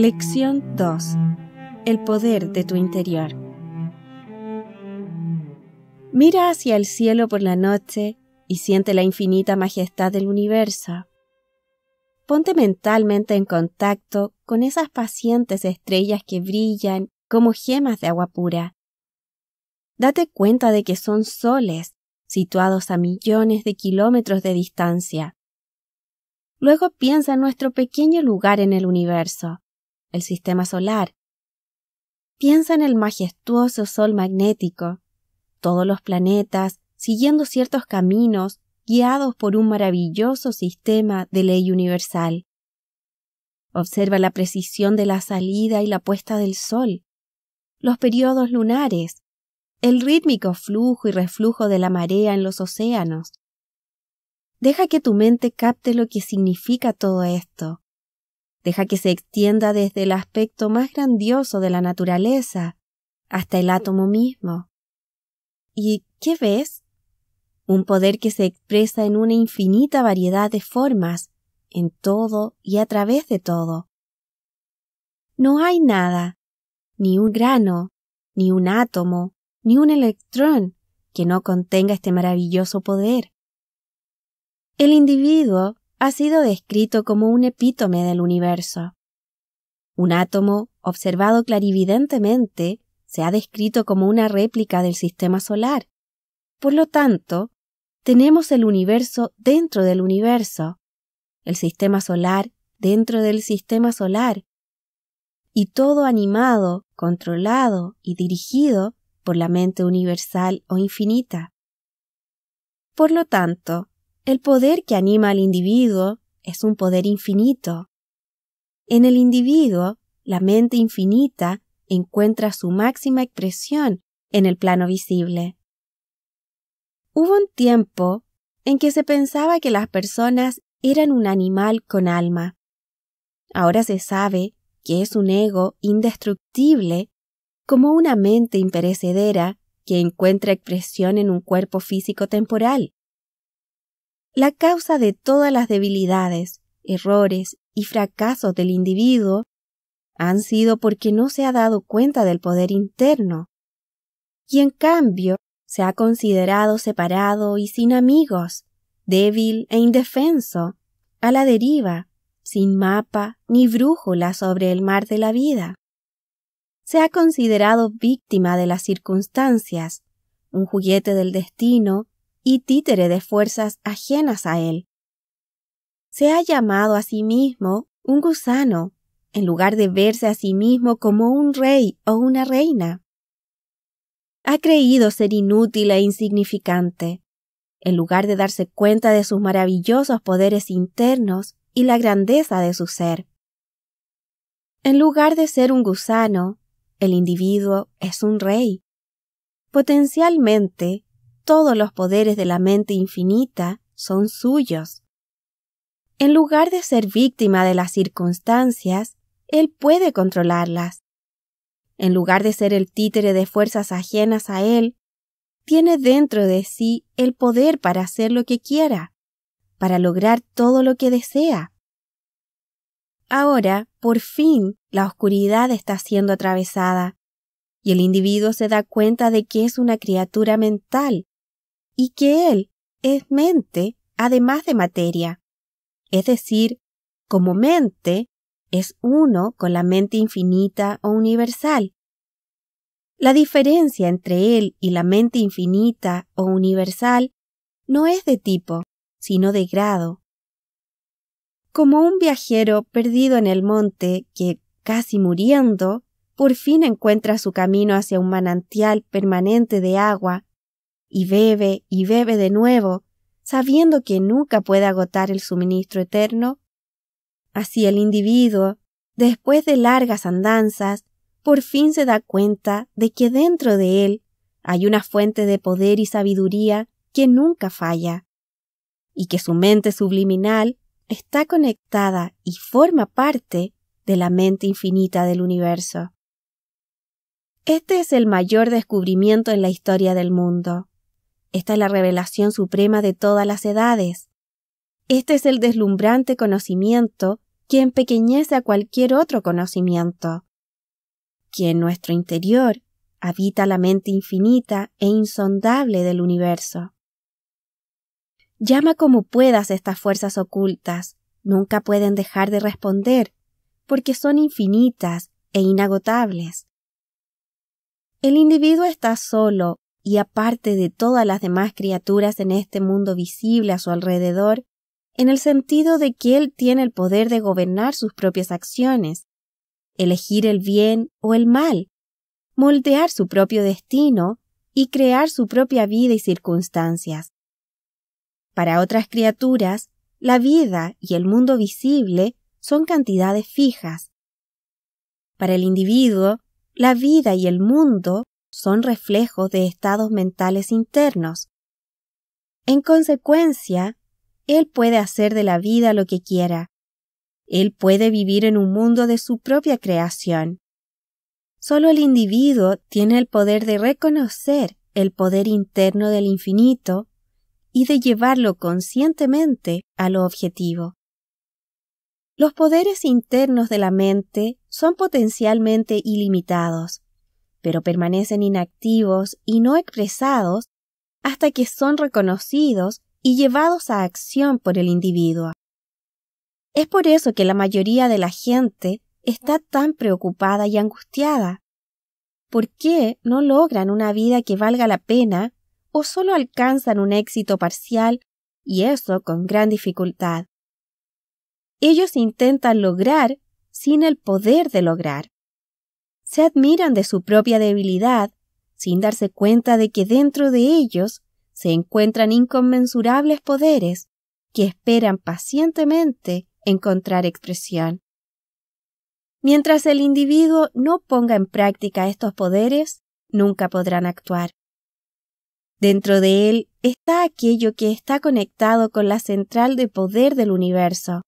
Lección 2. El poder de tu interior. Mira hacia el cielo por la noche y siente la infinita majestad del universo. Ponte mentalmente en contacto con esas pacientes estrellas que brillan como gemas de agua pura. Date cuenta de que son soles situados a millones de kilómetros de distancia. Luego piensa en nuestro pequeño lugar en el universo el sistema solar. Piensa en el majestuoso Sol magnético, todos los planetas siguiendo ciertos caminos guiados por un maravilloso sistema de ley universal. Observa la precisión de la salida y la puesta del sol, los periodos lunares, el rítmico flujo y reflujo de la marea en los océanos. Deja que tu mente capte lo que significa todo esto, Deja que se extienda desde el aspecto más grandioso de la naturaleza hasta el átomo mismo. ¿Y qué ves? Un poder que se expresa en una infinita variedad de formas, en todo y a través de todo. No hay nada, ni un grano, ni un átomo, ni un electrón que no contenga este maravilloso poder. El individuo ha sido descrito como un epítome del universo. Un átomo, observado clarividentemente, se ha descrito como una réplica del sistema solar. Por lo tanto, tenemos el universo dentro del universo, el sistema solar dentro del sistema solar, y todo animado, controlado y dirigido por la mente universal o infinita. Por lo tanto, el poder que anima al individuo es un poder infinito. En el individuo, la mente infinita encuentra su máxima expresión en el plano visible. Hubo un tiempo en que se pensaba que las personas eran un animal con alma. Ahora se sabe que es un ego indestructible como una mente imperecedera que encuentra expresión en un cuerpo físico temporal. La causa de todas las debilidades, errores y fracasos del individuo han sido porque no se ha dado cuenta del poder interno y en cambio se ha considerado separado y sin amigos, débil e indefenso, a la deriva, sin mapa ni brújula sobre el mar de la vida. Se ha considerado víctima de las circunstancias, un juguete del destino y títere de fuerzas ajenas a él. Se ha llamado a sí mismo un gusano, en lugar de verse a sí mismo como un rey o una reina. Ha creído ser inútil e insignificante, en lugar de darse cuenta de sus maravillosos poderes internos y la grandeza de su ser. En lugar de ser un gusano, el individuo es un rey. Potencialmente, todos los poderes de la mente infinita son suyos. En lugar de ser víctima de las circunstancias, Él puede controlarlas. En lugar de ser el títere de fuerzas ajenas a Él, tiene dentro de sí el poder para hacer lo que quiera, para lograr todo lo que desea. Ahora, por fin, la oscuridad está siendo atravesada, y el individuo se da cuenta de que es una criatura mental, y que Él es mente además de materia. Es decir, como mente, es uno con la mente infinita o universal. La diferencia entre Él y la mente infinita o universal no es de tipo, sino de grado. Como un viajero perdido en el monte que, casi muriendo, por fin encuentra su camino hacia un manantial permanente de agua y bebe y bebe de nuevo, sabiendo que nunca puede agotar el suministro eterno? Así el individuo, después de largas andanzas, por fin se da cuenta de que dentro de él hay una fuente de poder y sabiduría que nunca falla, y que su mente subliminal está conectada y forma parte de la mente infinita del universo. Este es el mayor descubrimiento en la historia del mundo. Esta es la revelación suprema de todas las edades. Este es el deslumbrante conocimiento que empequeñece a cualquier otro conocimiento. Que en nuestro interior habita la mente infinita e insondable del universo. Llama como puedas estas fuerzas ocultas, nunca pueden dejar de responder, porque son infinitas e inagotables. El individuo está solo y aparte de todas las demás criaturas en este mundo visible a su alrededor, en el sentido de que Él tiene el poder de gobernar sus propias acciones, elegir el bien o el mal, moldear su propio destino y crear su propia vida y circunstancias. Para otras criaturas, la vida y el mundo visible son cantidades fijas. Para el individuo, la vida y el mundo son reflejos de estados mentales internos. En consecuencia, él puede hacer de la vida lo que quiera. Él puede vivir en un mundo de su propia creación. Solo el individuo tiene el poder de reconocer el poder interno del infinito y de llevarlo conscientemente a lo objetivo. Los poderes internos de la mente son potencialmente ilimitados, pero permanecen inactivos y no expresados hasta que son reconocidos y llevados a acción por el individuo. Es por eso que la mayoría de la gente está tan preocupada y angustiada. ¿Por qué no logran una vida que valga la pena o solo alcanzan un éxito parcial y eso con gran dificultad? Ellos intentan lograr sin el poder de lograr se admiran de su propia debilidad, sin darse cuenta de que dentro de ellos se encuentran inconmensurables poderes que esperan pacientemente encontrar expresión. Mientras el individuo no ponga en práctica estos poderes, nunca podrán actuar. Dentro de él está aquello que está conectado con la central de poder del universo,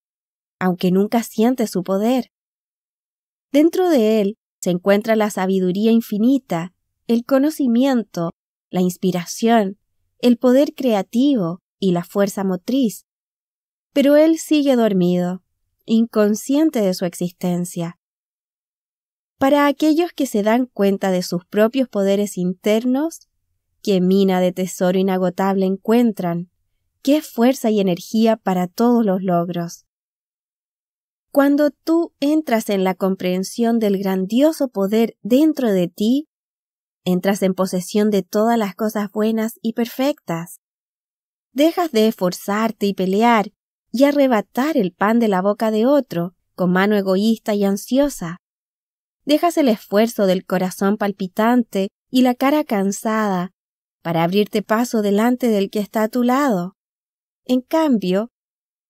aunque nunca siente su poder. Dentro de él se encuentra la sabiduría infinita, el conocimiento, la inspiración, el poder creativo y la fuerza motriz. Pero él sigue dormido, inconsciente de su existencia. Para aquellos que se dan cuenta de sus propios poderes internos, qué mina de tesoro inagotable encuentran, qué fuerza y energía para todos los logros. Cuando tú entras en la comprensión del grandioso poder dentro de ti, entras en posesión de todas las cosas buenas y perfectas. Dejas de esforzarte y pelear y arrebatar el pan de la boca de otro con mano egoísta y ansiosa. Dejas el esfuerzo del corazón palpitante y la cara cansada para abrirte paso delante del que está a tu lado. En cambio,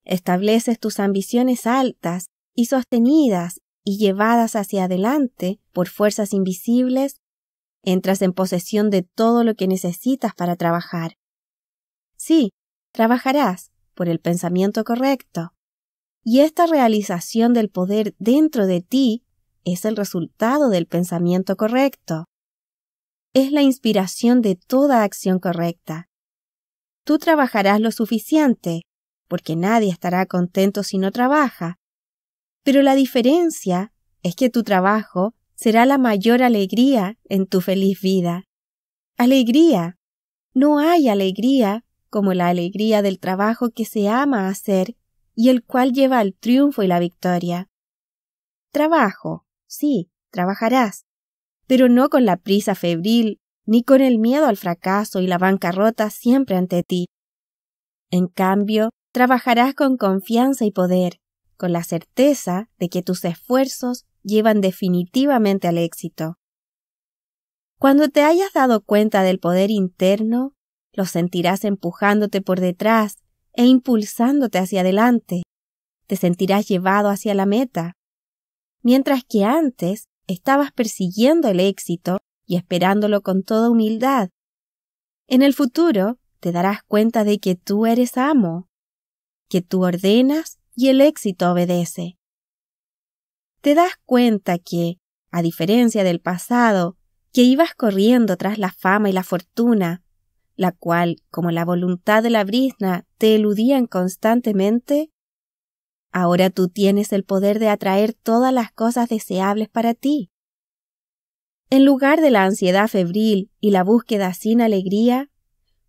estableces tus ambiciones altas y sostenidas y llevadas hacia adelante por fuerzas invisibles, entras en posesión de todo lo que necesitas para trabajar. Sí, trabajarás por el pensamiento correcto. Y esta realización del poder dentro de ti es el resultado del pensamiento correcto. Es la inspiración de toda acción correcta. Tú trabajarás lo suficiente porque nadie estará contento si no trabaja. Pero la diferencia es que tu trabajo será la mayor alegría en tu feliz vida. Alegría. No hay alegría como la alegría del trabajo que se ama hacer y el cual lleva al triunfo y la victoria. Trabajo, sí, trabajarás, pero no con la prisa febril, ni con el miedo al fracaso y la bancarrota siempre ante ti. En cambio, Trabajarás con confianza y poder, con la certeza de que tus esfuerzos llevan definitivamente al éxito. Cuando te hayas dado cuenta del poder interno, lo sentirás empujándote por detrás e impulsándote hacia adelante. Te sentirás llevado hacia la meta. Mientras que antes estabas persiguiendo el éxito y esperándolo con toda humildad. En el futuro te darás cuenta de que tú eres amo, que tú ordenas y el éxito obedece. Te das cuenta que, a diferencia del pasado, que ibas corriendo tras la fama y la fortuna, la cual, como la voluntad de la brisna, te eludían constantemente, ahora tú tienes el poder de atraer todas las cosas deseables para ti. En lugar de la ansiedad febril y la búsqueda sin alegría,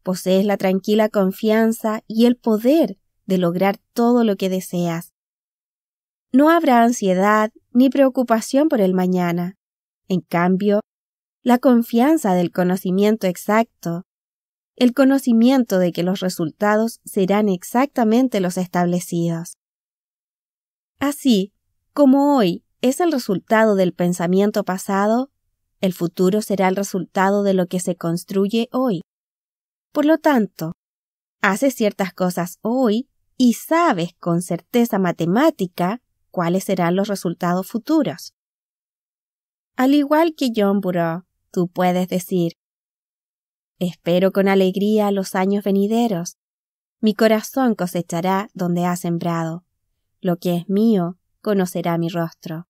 posees la tranquila confianza y el poder de lograr todo lo que deseas. No habrá ansiedad ni preocupación por el mañana. En cambio, la confianza del conocimiento exacto, el conocimiento de que los resultados serán exactamente los establecidos. Así, como hoy es el resultado del pensamiento pasado, el futuro será el resultado de lo que se construye hoy. Por lo tanto, hace ciertas cosas hoy y sabes con certeza matemática cuáles serán los resultados futuros. Al igual que John Burroughs, tú puedes decir, Espero con alegría los años venideros. Mi corazón cosechará donde ha sembrado. Lo que es mío conocerá mi rostro.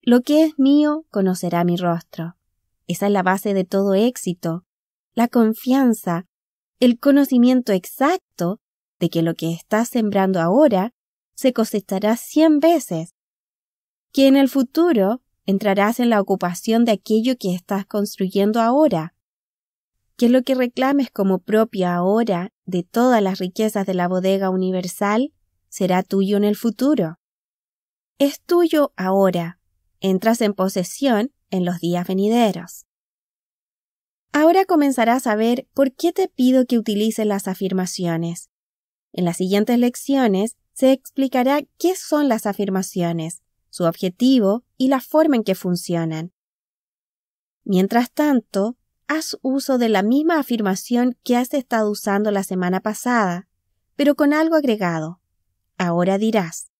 Lo que es mío conocerá mi rostro. Esa es la base de todo éxito, la confianza, el conocimiento exacto de que lo que estás sembrando ahora se cosechará cien veces, que en el futuro entrarás en la ocupación de aquello que estás construyendo ahora, que lo que reclames como propio ahora de todas las riquezas de la bodega universal será tuyo en el futuro. Es tuyo ahora, entras en posesión en los días venideros. Ahora comenzarás a ver por qué te pido que utilices las afirmaciones. En las siguientes lecciones se explicará qué son las afirmaciones, su objetivo y la forma en que funcionan. Mientras tanto, haz uso de la misma afirmación que has estado usando la semana pasada, pero con algo agregado. Ahora dirás,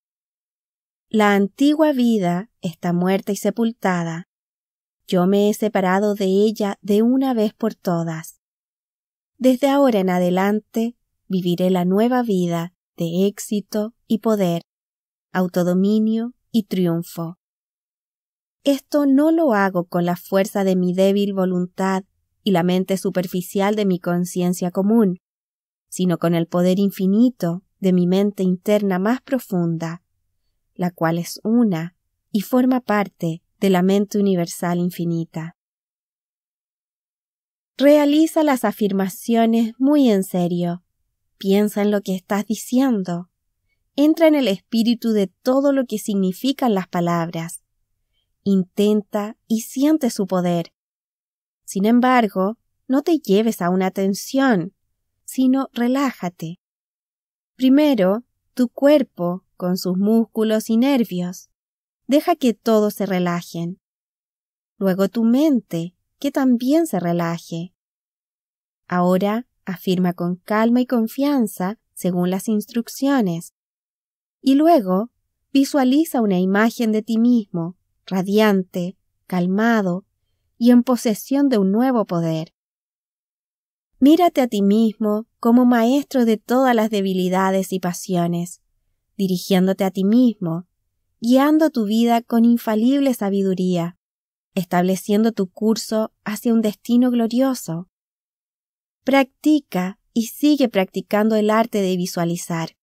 la antigua vida está muerta y sepultada. Yo me he separado de ella de una vez por todas. Desde ahora en adelante viviré la nueva vida de éxito y poder, autodominio y triunfo. Esto no lo hago con la fuerza de mi débil voluntad y la mente superficial de mi conciencia común, sino con el poder infinito de mi mente interna más profunda, la cual es una y forma parte de la mente universal infinita. Realiza las afirmaciones muy en serio Piensa en lo que estás diciendo. Entra en el espíritu de todo lo que significan las palabras. Intenta y siente su poder. Sin embargo, no te lleves a una tensión, sino relájate. Primero, tu cuerpo, con sus músculos y nervios. Deja que todos se relajen. Luego tu mente, que también se relaje. Ahora afirma con calma y confianza según las instrucciones. Y luego visualiza una imagen de ti mismo, radiante, calmado y en posesión de un nuevo poder. Mírate a ti mismo como maestro de todas las debilidades y pasiones, dirigiéndote a ti mismo, guiando tu vida con infalible sabiduría, estableciendo tu curso hacia un destino glorioso, Practica y sigue practicando el arte de visualizar.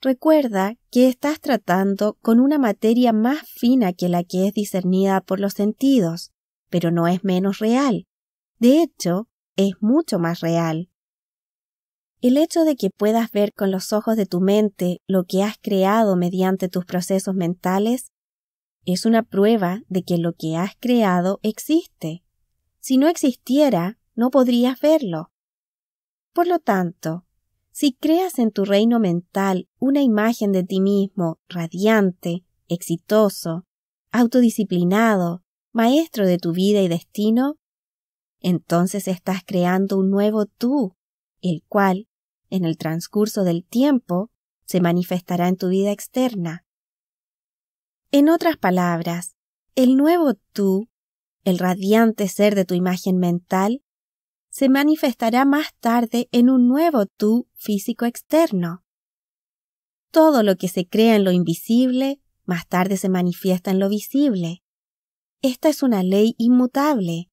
Recuerda que estás tratando con una materia más fina que la que es discernida por los sentidos, pero no es menos real. De hecho, es mucho más real. El hecho de que puedas ver con los ojos de tu mente lo que has creado mediante tus procesos mentales es una prueba de que lo que has creado existe. Si no existiera, no podrías verlo. Por lo tanto, si creas en tu reino mental una imagen de ti mismo radiante, exitoso, autodisciplinado, maestro de tu vida y destino, entonces estás creando un nuevo tú, el cual, en el transcurso del tiempo, se manifestará en tu vida externa. En otras palabras, el nuevo tú, el radiante ser de tu imagen mental, se manifestará más tarde en un nuevo tú físico externo. Todo lo que se crea en lo invisible, más tarde se manifiesta en lo visible. Esta es una ley inmutable.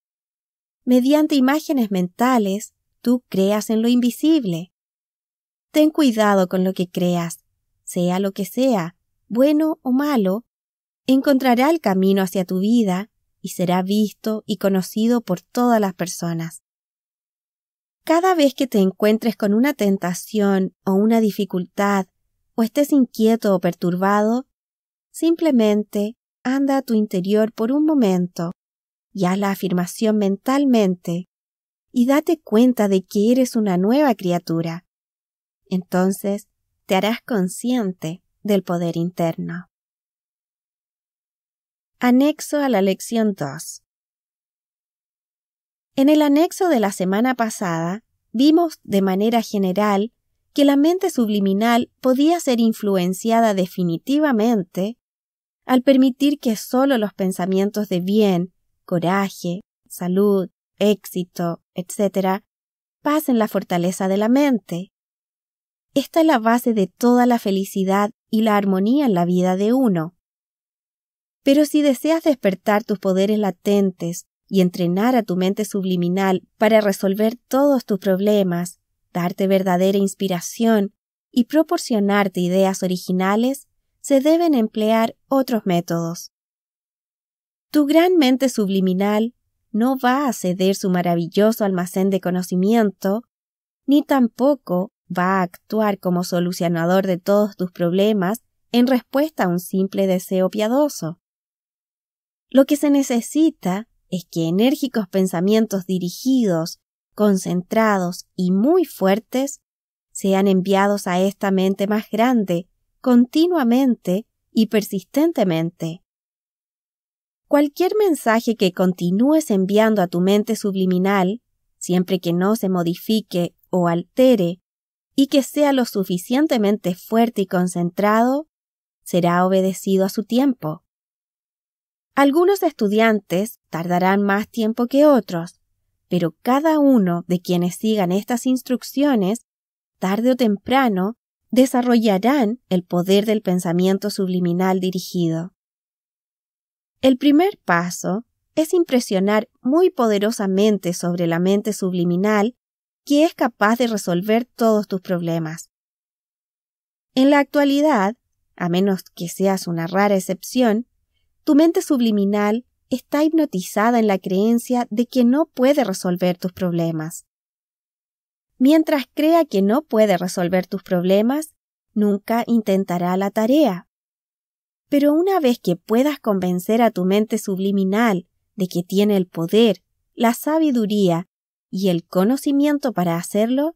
Mediante imágenes mentales, tú creas en lo invisible. Ten cuidado con lo que creas, sea lo que sea, bueno o malo, encontrará el camino hacia tu vida y será visto y conocido por todas las personas. Cada vez que te encuentres con una tentación o una dificultad, o estés inquieto o perturbado, simplemente anda a tu interior por un momento y haz la afirmación mentalmente y date cuenta de que eres una nueva criatura. Entonces te harás consciente del poder interno. Anexo a la lección 2. En el anexo de la semana pasada, vimos de manera general que la mente subliminal podía ser influenciada definitivamente al permitir que solo los pensamientos de bien, coraje, salud, éxito, etc., pasen la fortaleza de la mente. Esta es la base de toda la felicidad y la armonía en la vida de uno. Pero si deseas despertar tus poderes latentes y entrenar a tu mente subliminal para resolver todos tus problemas, darte verdadera inspiración y proporcionarte ideas originales, se deben emplear otros métodos. Tu gran mente subliminal no va a ceder su maravilloso almacén de conocimiento, ni tampoco va a actuar como solucionador de todos tus problemas en respuesta a un simple deseo piadoso. Lo que se necesita es que enérgicos pensamientos dirigidos, concentrados y muy fuertes sean enviados a esta mente más grande continuamente y persistentemente. Cualquier mensaje que continúes enviando a tu mente subliminal, siempre que no se modifique o altere, y que sea lo suficientemente fuerte y concentrado, será obedecido a su tiempo. Algunos estudiantes tardarán más tiempo que otros, pero cada uno de quienes sigan estas instrucciones, tarde o temprano, desarrollarán el poder del pensamiento subliminal dirigido. El primer paso es impresionar muy poderosamente sobre la mente subliminal que es capaz de resolver todos tus problemas. En la actualidad, a menos que seas una rara excepción, tu mente subliminal está hipnotizada en la creencia de que no puede resolver tus problemas. Mientras crea que no puede resolver tus problemas, nunca intentará la tarea. Pero una vez que puedas convencer a tu mente subliminal de que tiene el poder, la sabiduría y el conocimiento para hacerlo,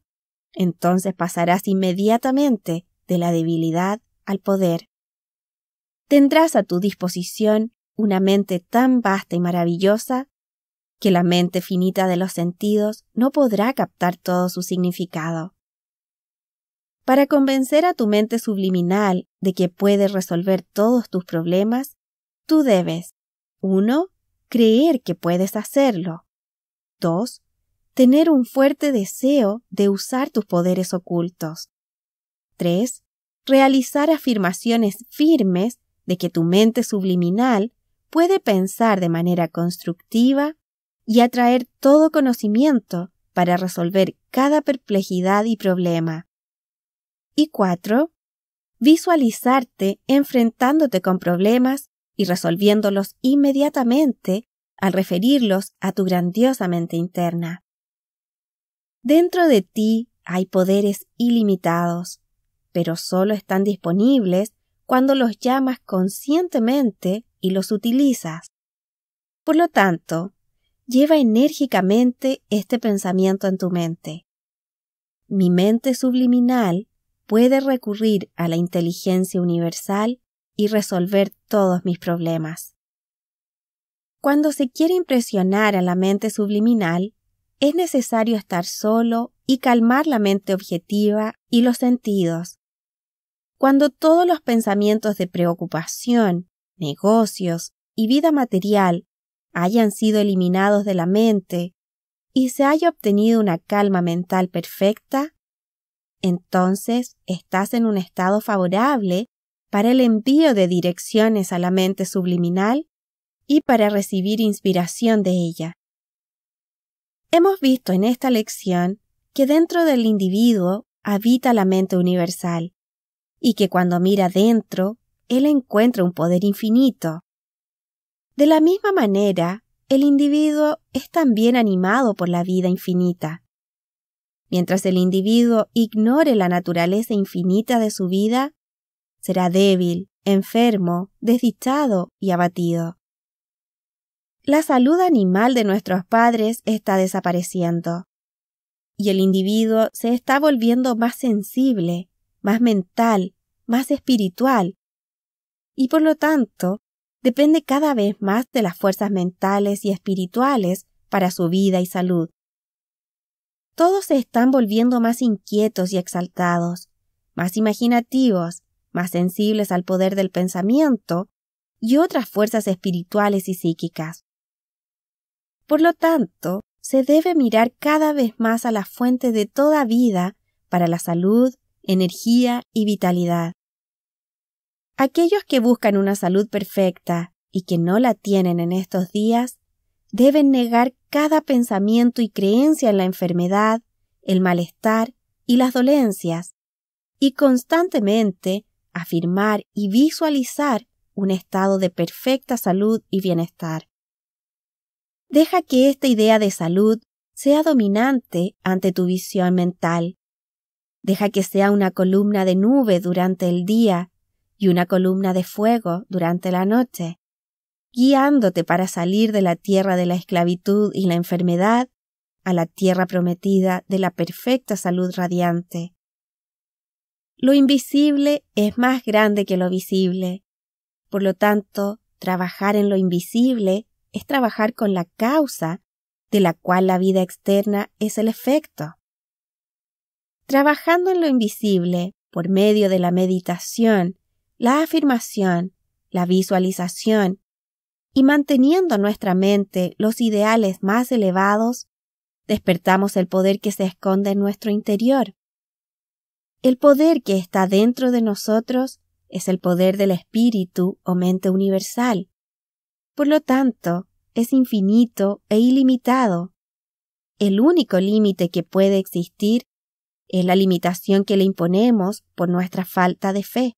entonces pasarás inmediatamente de la debilidad al poder tendrás a tu disposición una mente tan vasta y maravillosa que la mente finita de los sentidos no podrá captar todo su significado. Para convencer a tu mente subliminal de que puedes resolver todos tus problemas, tú debes 1. Creer que puedes hacerlo. 2. Tener un fuerte deseo de usar tus poderes ocultos. 3. Realizar afirmaciones firmes de que tu mente subliminal puede pensar de manera constructiva y atraer todo conocimiento para resolver cada perplejidad y problema. Y 4. Visualizarte enfrentándote con problemas y resolviéndolos inmediatamente al referirlos a tu grandiosa mente interna. Dentro de ti hay poderes ilimitados, pero solo están disponibles cuando los llamas conscientemente y los utilizas. Por lo tanto, lleva enérgicamente este pensamiento en tu mente. Mi mente subliminal puede recurrir a la inteligencia universal y resolver todos mis problemas. Cuando se quiere impresionar a la mente subliminal, es necesario estar solo y calmar la mente objetiva y los sentidos cuando todos los pensamientos de preocupación, negocios y vida material hayan sido eliminados de la mente y se haya obtenido una calma mental perfecta, entonces estás en un estado favorable para el envío de direcciones a la mente subliminal y para recibir inspiración de ella. Hemos visto en esta lección que dentro del individuo habita la mente universal, y que cuando mira dentro, él encuentra un poder infinito. De la misma manera, el individuo es también animado por la vida infinita. Mientras el individuo ignore la naturaleza infinita de su vida, será débil, enfermo, desdichado y abatido. La salud animal de nuestros padres está desapareciendo, y el individuo se está volviendo más sensible, más mental, más espiritual. Y por lo tanto, depende cada vez más de las fuerzas mentales y espirituales para su vida y salud. Todos se están volviendo más inquietos y exaltados, más imaginativos, más sensibles al poder del pensamiento y otras fuerzas espirituales y psíquicas. Por lo tanto, se debe mirar cada vez más a la fuente de toda vida para la salud energía y vitalidad. Aquellos que buscan una salud perfecta y que no la tienen en estos días, deben negar cada pensamiento y creencia en la enfermedad, el malestar y las dolencias, y constantemente afirmar y visualizar un estado de perfecta salud y bienestar. Deja que esta idea de salud sea dominante ante tu visión mental Deja que sea una columna de nube durante el día y una columna de fuego durante la noche, guiándote para salir de la tierra de la esclavitud y la enfermedad a la tierra prometida de la perfecta salud radiante. Lo invisible es más grande que lo visible. Por lo tanto, trabajar en lo invisible es trabajar con la causa de la cual la vida externa es el efecto. Trabajando en lo invisible por medio de la meditación, la afirmación, la visualización y manteniendo en nuestra mente los ideales más elevados, despertamos el poder que se esconde en nuestro interior. El poder que está dentro de nosotros es el poder del espíritu o mente universal. Por lo tanto, es infinito e ilimitado. El único límite que puede existir es la limitación que le imponemos por nuestra falta de fe.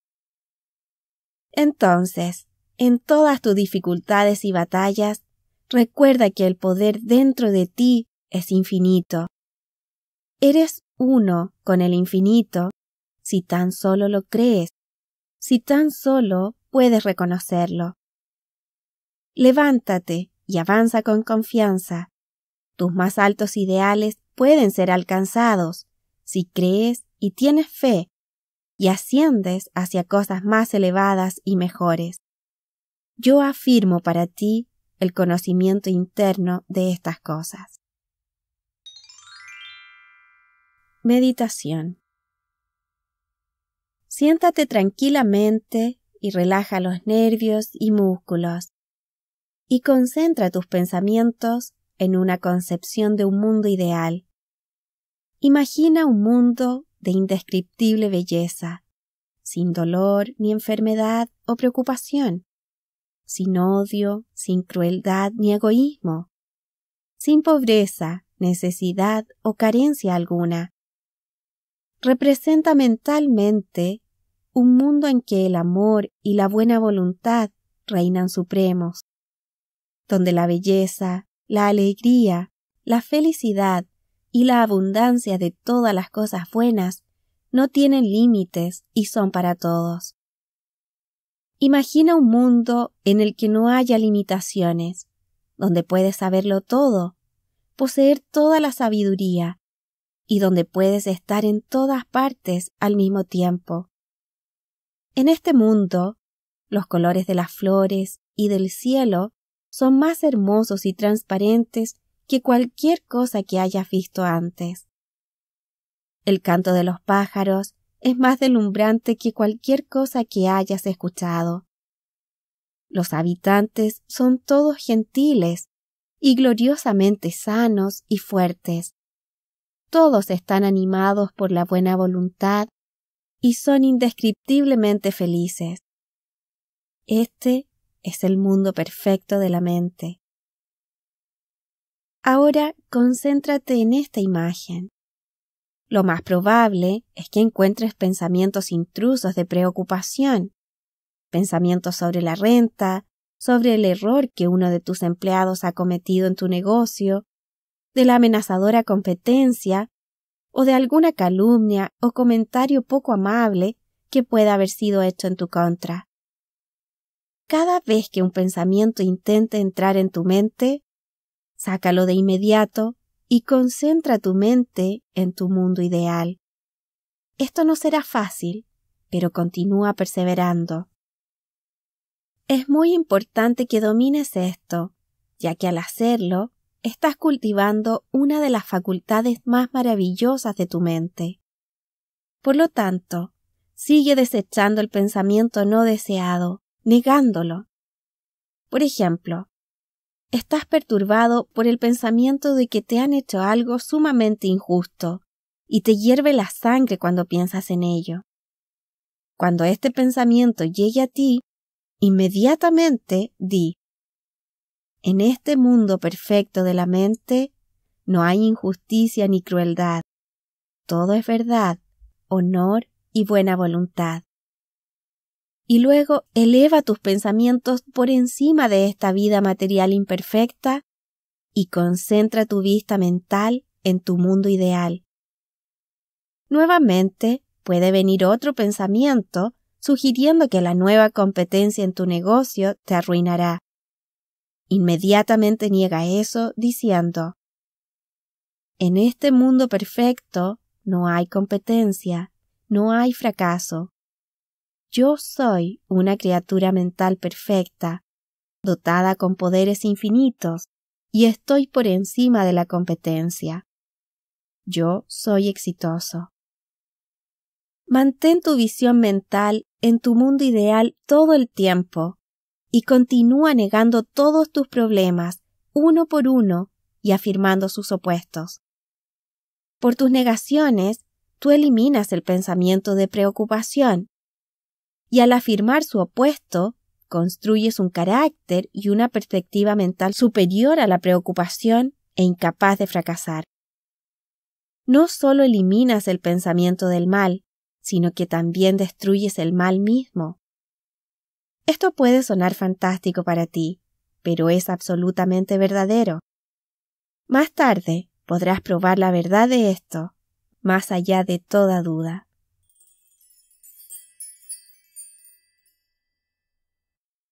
Entonces, en todas tus dificultades y batallas, recuerda que el poder dentro de ti es infinito. Eres uno con el infinito si tan solo lo crees, si tan solo puedes reconocerlo. Levántate y avanza con confianza. Tus más altos ideales pueden ser alcanzados si crees y tienes fe y asciendes hacia cosas más elevadas y mejores. Yo afirmo para ti el conocimiento interno de estas cosas. Meditación. Siéntate tranquilamente y relaja los nervios y músculos y concentra tus pensamientos en una concepción de un mundo ideal Imagina un mundo de indescriptible belleza, sin dolor ni enfermedad o preocupación, sin odio, sin crueldad ni egoísmo, sin pobreza, necesidad o carencia alguna. Representa mentalmente un mundo en que el amor y la buena voluntad reinan supremos, donde la belleza, la alegría, la felicidad y la abundancia de todas las cosas buenas no tienen límites y son para todos. Imagina un mundo en el que no haya limitaciones, donde puedes saberlo todo, poseer toda la sabiduría, y donde puedes estar en todas partes al mismo tiempo. En este mundo, los colores de las flores y del cielo son más hermosos y transparentes que cualquier cosa que hayas visto antes. El canto de los pájaros es más delumbrante que cualquier cosa que hayas escuchado. Los habitantes son todos gentiles y gloriosamente sanos y fuertes. Todos están animados por la buena voluntad y son indescriptiblemente felices. Este es el mundo perfecto de la mente. Ahora concéntrate en esta imagen. Lo más probable es que encuentres pensamientos intrusos de preocupación, pensamientos sobre la renta, sobre el error que uno de tus empleados ha cometido en tu negocio, de la amenazadora competencia, o de alguna calumnia o comentario poco amable que pueda haber sido hecho en tu contra. Cada vez que un pensamiento intente entrar en tu mente, Sácalo de inmediato y concentra tu mente en tu mundo ideal. Esto no será fácil, pero continúa perseverando. Es muy importante que domines esto, ya que al hacerlo, estás cultivando una de las facultades más maravillosas de tu mente. Por lo tanto, sigue desechando el pensamiento no deseado, negándolo. Por ejemplo, Estás perturbado por el pensamiento de que te han hecho algo sumamente injusto, y te hierve la sangre cuando piensas en ello. Cuando este pensamiento llegue a ti, inmediatamente di, en este mundo perfecto de la mente no hay injusticia ni crueldad. Todo es verdad, honor y buena voluntad y luego eleva tus pensamientos por encima de esta vida material imperfecta y concentra tu vista mental en tu mundo ideal. Nuevamente, puede venir otro pensamiento sugiriendo que la nueva competencia en tu negocio te arruinará. Inmediatamente niega eso diciendo En este mundo perfecto no hay competencia, no hay fracaso, yo soy una criatura mental perfecta, dotada con poderes infinitos, y estoy por encima de la competencia. Yo soy exitoso. Mantén tu visión mental en tu mundo ideal todo el tiempo y continúa negando todos tus problemas uno por uno y afirmando sus opuestos. Por tus negaciones, tú eliminas el pensamiento de preocupación y al afirmar su opuesto, construyes un carácter y una perspectiva mental superior a la preocupación e incapaz de fracasar. No solo eliminas el pensamiento del mal, sino que también destruyes el mal mismo. Esto puede sonar fantástico para ti, pero es absolutamente verdadero. Más tarde podrás probar la verdad de esto, más allá de toda duda.